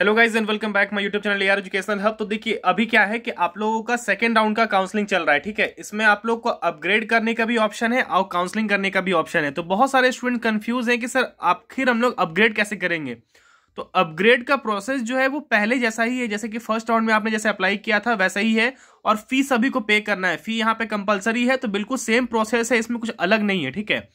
hello guys and welcome back my YouTube channel यार educational hub तो देखिए अभी क्या है कि आप लोगों का सेकंड राउंड का काउंसलिंग चल रहा है ठीक है इसमें आप लोग को अपग्रेड करने का भी ऑप्शन है और काउंसलिंग करने का भी ऑप्शन है तो बहुत सारे स्टूडेंट कंफ्यूज हैं कि सर आखिर हम लोग अपग्रेड कैसे करेंगे तो अपग्रेड का प्रोसेस जो है वो पहले जैसा ही है जैसे कि फर्स्ट राउंड में आपने जैसे अप्लाई किया था वैसा ही है और फी सभी को पे करना है फी यहाँ पे कंपलसरी है तो बिल्कुल सेम प्रोसेस है इसमें कुछ अलग नहीं है ठीक है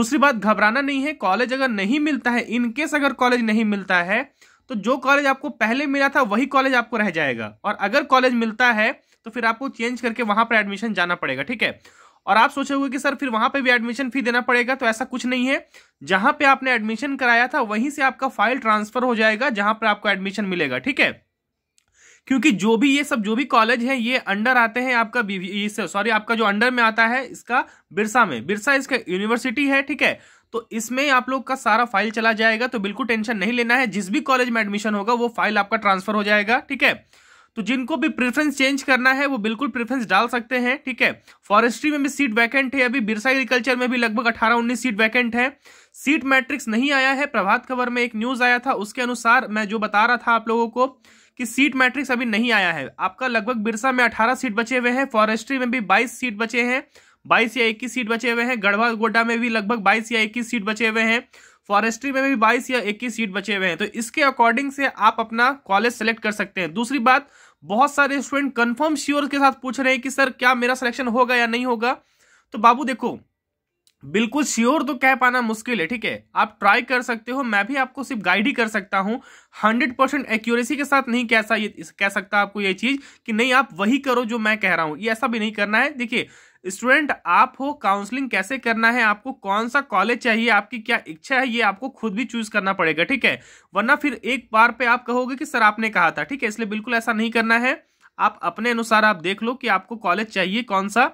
दूसरी बात घबराना नहीं है कॉलेज अगर नहीं मिलता है इनकेस अगर कॉलेज नहीं मिलता है तो जो कॉलेज आपको पहले मिला था वही कॉलेज आपको रह जाएगा और अगर कॉलेज मिलता है तो फिर आपको चेंज करके वहां पर एडमिशन जाना पड़ेगा ठीक है और आप सोचे हुए कि सर फिर वहां पे भी एडमिशन फी देना पड़ेगा तो ऐसा कुछ नहीं है जहां पे आपने एडमिशन कराया था वहीं से आपका फाइल ट्रांसफर हो जाएगा जहां पर आपको एडमिशन मिलेगा ठीक है क्योंकि जो भी ये सब जो भी कॉलेज हैं ये अंडर आते हैं आपका सॉरी आपका जो अंडर में आता है इसका बिरसा में बिरसा इसका यूनिवर्सिटी है ठीक है तो इसमें आप लोग का सारा फाइल चला जाएगा तो बिल्कुल टेंशन नहीं लेना है जिस भी कॉलेज में एडमिशन होगा वो फाइल आपका ट्रांसफर हो जाएगा ठीक है तो जिनको भी प्रेफरेंस चेंज करना है वो बिल्कुल प्रेफरेंस डाल सकते हैं ठीक है फॉरेस्ट्री में भी सीट वैकेंट है अभी बिरसा एग्रीकल्चर में भी लगभग अठारह उन्नीस सीट वैकेंट है सीट मैट्रिक्स नहीं आया है प्रभात खबर में एक न्यूज आया था उसके अनुसार मैं जो बता रहा था आप लोगों को कि सीट मैट्रिक्स अभी नहीं आया है आपका लगभग बिरसा में अठारह सीट बचे हुए हैं फॉरेस्ट्री में भी बाईस सीट बचे हैं बाईस या इक्कीस सीट बचे हुए हैं गढ़वा गोड्डा में भी लगभग बाईस या इक्कीस सीट बचे हुए हैं फॉरेस्ट्री में भी बाईस या इक्कीस सीट बचे हुए हैं तो इसके अकॉर्डिंग से आप अपना कॉलेज सेलेक्ट कर सकते हैं दूसरी बात बहुत सारे स्टूडेंट कन्फर्म श्योर के साथ पूछ रहे हैं कि सर क्या मेरा सिलेक्शन होगा या नहीं होगा तो बाबू देखो बिल्कुल श्योर तो कह पाना मुश्किल है ठीक है आप ट्राई कर सकते हो मैं भी आपको सिर्फ गाइड ही कर सकता हूँ हंड्रेड परसेंट एक्यूरेसी के साथ नहीं कैसा ये कह सकता आपको ये चीज़ कि नहीं आप वही करो जो मैं कह रहा हूँ ये ऐसा भी नहीं करना है देखिए स्टूडेंट आप हो काउंसलिंग कैसे करना है आपको कौन सा कॉलेज चाहिए आपकी क्या इच्छा है ये आपको खुद भी चूज करना पड़ेगा ठीक है वरना फिर एक बार पे आप कहोगे कि सर आपने कहा था ठीक है इसलिए बिल्कुल ऐसा नहीं करना है आप अपने अनुसार आप देख लो कि आपको कॉलेज चाहिए कौन सा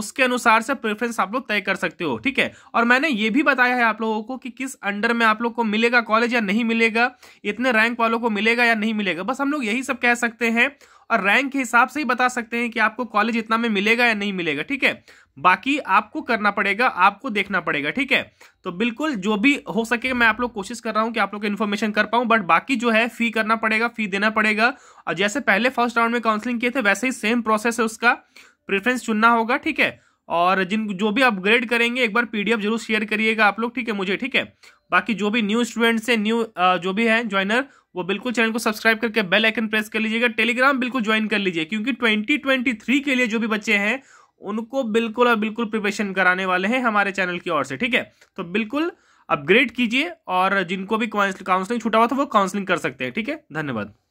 उसके अनुसार से प्रेफरेंस आप लोग तय कर सकते हो ठीक है और मैंने ये भी बताया है आप लोगों को कि किस अंडर में आप लोग को मिलेगा कॉलेज या नहीं मिलेगा इतने रैंक वालों को मिलेगा या नहीं मिलेगा बस हम लोग यही सब कह सकते हैं और रैंक के हिसाब से ही बता सकते हैं कि आपको कॉलेज इतना में मिलेगा या नहीं मिलेगा ठीक है बाकी आपको करना पड़ेगा आपको देखना पड़ेगा ठीक है तो बिल्कुल जो भी हो सके मैं आप लोग कोशिश कर रहा हूँ कि आप लोग इन्फॉर्मेशन कर पाऊँ बट बाकी जो है फी करना पड़ेगा फी देना पड़ेगा और जैसे पहले फर्स्ट राउंड में काउंसलिंग किए थे वैसे ही सेम प्रोसेस है उसका प्रेफरेंस चुनना होगा ठीक है और जिन जो भी अपग्रेड करेंगे एक बार पीडीएफ जरूर शेयर करिएगा आप लोग ठीक है मुझे ठीक है बाकी जो भी न्यू स्टूडेंट्स हैं न्यू जो भी हैं ज्वाइनर वो बिल्कुल चैनल को सब्सक्राइब करके बेल आइकन प्रेस कर लीजिएगा टेलीग्राम बिल्कुल ज्वाइन कर लीजिए क्योंकि 2023 के लिए जो भी बच्चे हैं उनको बिल्कुल और बिल्कुल प्रिपरेशन कराने वाले हैं हमारे चैनल की ओर से ठीक है तो बिल्कुल अपग्रेड कीजिए और जिनको भी काउंसलिंग छूटा हुआ था वो काउंसलिंग कर सकते हैं ठीक है धन्यवाद